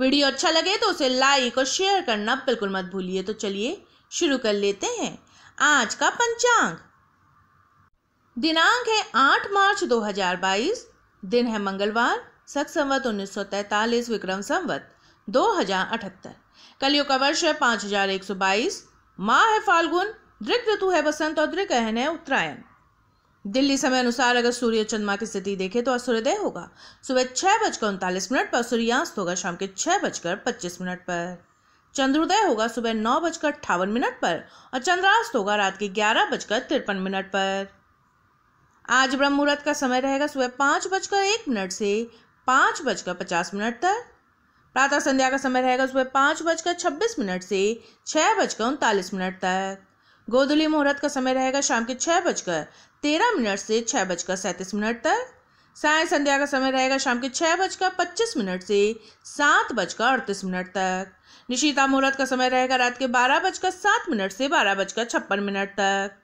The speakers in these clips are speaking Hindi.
वीडियो अच्छा लगे तो उसे लाइक और शेयर करना बिल्कुल मत भूलिए तो चलिए शुरू कर लेते हैं आज का पंचांग दिनांक है 8 मार्च 2022 दिन है मंगलवार सख संवत उन्नीस विक्रम संवत दो कलियों का वर्ष है पाँच हजार एक सौ बाईस माह है फाल्गुन दृक ऋतु है बसंत और दृक है उत्तरायण दिल्ली समय अनुसार अगर सूर्य चंद्रमा की स्थिति देखें तो सूर्योदय होगा सुबह छः बजकर उनतालीस मिनट पर सूर्यास्त होगा शाम के छः बजकर पच्चीस मिनट पर चंद्रोदय होगा सुबह नौ बजकर अट्ठावन मिनट पर और चंद्रास्त होगा रात के ग्यारह बजकर तिरपन मिनट पर आज ब्रह्म मुहूर्त का समय रहेगा सुबह पाँच बजकर एक मिनट से पाँच बजकर पचास मिनट तक प्रातः संध्या का समय रहेगा सुबह पाँच बजकर छब्बीस मिनट से छः बजकर उनतालीस मिनट तक गोधुली मुहूर्त का समय रहेगा शाम के छः बजकर तेरह मिनट से छः बजकर सैंतीस मिनट तक साय संध्या का समय रहेगा शाम के छः बजकर पच्चीस मिनट से सात बजकर अड़तीस मिनट तक निशिता मुहूर्त का समय रहेगा रात के बारह बजकर सात मिनट से बारह बजकर छप्पन मिनट तक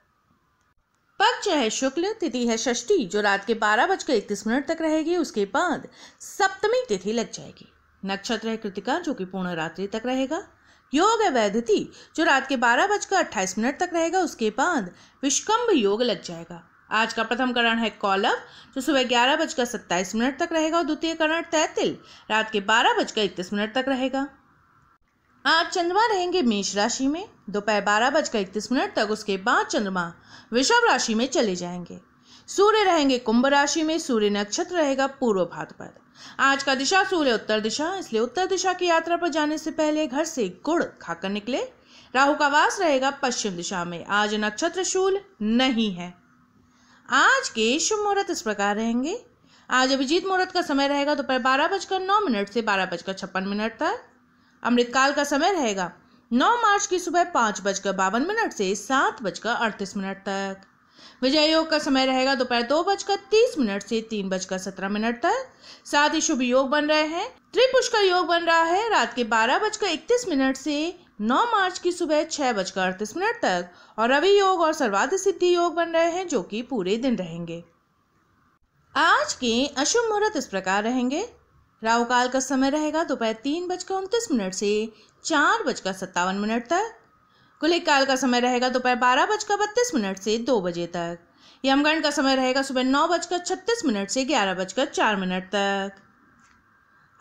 पक्ष है शुक्ल तिथि है षष्ठी जो रात के बारह बजकर इकतीस मिनट तक रहेगी उसके बाद सप्तमी तिथि लग जाएगी नक्षत्र है कृतिका जो कि पूर्ण रात्रि तक रहेगा योग वैधति जो रात के बारह बजकर अट्ठाईस मिनट तक रहेगा उसके बाद विष्कम्भ योग लग जाएगा आज का प्रथम करण है कौलव जो सुबह ग्यारह बजकर सत्ताईस मिनट तक रहेगा और द्वितीय करण तैतिल रात के बारह बजकर इकतीस मिनट तक रहेगा आज चंद्रमा रहेंगे मेष राशि में दोपहर बारह बजकर इकतीस मिनट तक उसके बाद चंद्रमा वृषभ राशि में चले जाएंगे सूर्य रहेंगे कुंभ राशि में सूर्य नक्षत्र रहेगा पूर्व भात पर आज का दिशा सूर्य उत्तर दिशा इसलिए उत्तर दिशा की यात्रा पर जाने से पहले घर से गुड़ खाकर निकले राहु का वास रहेगा पश्चिम दिशा में आज नक्षत्र शूल नहीं है आज के शुभ मुहूर्त इस प्रकार रहेंगे आज अभिजीत मुहूर्त का समय रहेगा दोपहर बारह बजकर नौ मिनट से बारह बजकर छप्पन मिनट तक अमृतकाल का समय रहेगा नौ मार्च की सुबह पांच बजकर बावन मिनट से सात बजकर अड़तीस मिनट तक विजय योग का समय रहेगा दोपहर दो बजकर तीस मिनट से तीन बजकर सत्रह मिनट तक साथ ही शुभ योग बन रहे हैं त्रिपुष का योग बन रहा है रात के बारह बजकर इकतीस मिनट से नौ मार्च की सुबह छह बजकर अड़तीस मिनट तक और रवि योग और सर्वाध सिद्धि योग बन रहे हैं जो कि पूरे दिन रहेंगे आज के अशुभ मुहूर्त इस प्रकार रहेंगे राहुकाल का समय रहेगा दोपहर तीन बजकर उनतीस मिनट से चार बजकर सत्तावन मिनट तक खुले काल का समय रहेगा दोपहर बारह बजकर बत्तीस मिनट से दो बजे तक यमगण का समय रहेगा सुबह नौ बजकर छत्तीस मिनट से ग्यारह बजकर चार मिनट तक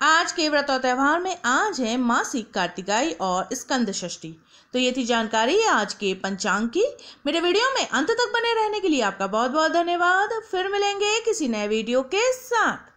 आज के व्रत और त्यौहार में आज है मासिक कार्तिकाई और स्कंद षष्ठी तो ये थी जानकारी आज के पंचांग की मेरे वीडियो में अंत तक बने रहने के लिए आपका बहुत बहुत धन्यवाद फिर मिलेंगे किसी नए वीडियो के साथ